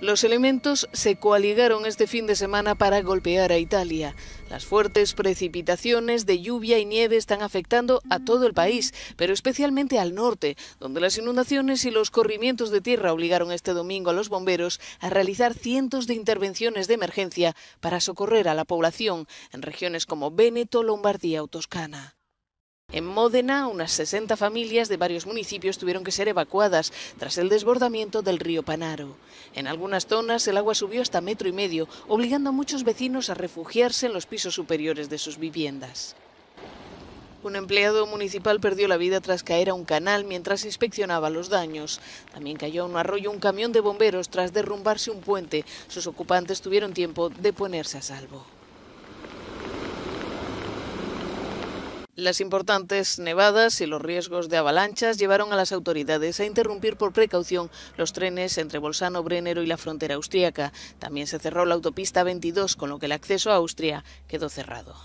Los elementos se coaligaron este fin de semana para golpear a Italia. Las fuertes precipitaciones de lluvia y nieve están afectando a todo el país, pero especialmente al norte, donde las inundaciones y los corrimientos de tierra obligaron este domingo a los bomberos a realizar cientos de intervenciones de emergencia para socorrer a la población en regiones como Véneto, Lombardía o Toscana. En Módena, unas 60 familias de varios municipios tuvieron que ser evacuadas tras el desbordamiento del río Panaro. En algunas zonas el agua subió hasta metro y medio, obligando a muchos vecinos a refugiarse en los pisos superiores de sus viviendas. Un empleado municipal perdió la vida tras caer a un canal mientras inspeccionaba los daños. También cayó a un arroyo un camión de bomberos tras derrumbarse un puente. Sus ocupantes tuvieron tiempo de ponerse a salvo. Las importantes nevadas y los riesgos de avalanchas llevaron a las autoridades a interrumpir por precaución los trenes entre Bolsano, Brennero y la frontera austríaca. También se cerró la autopista 22, con lo que el acceso a Austria quedó cerrado.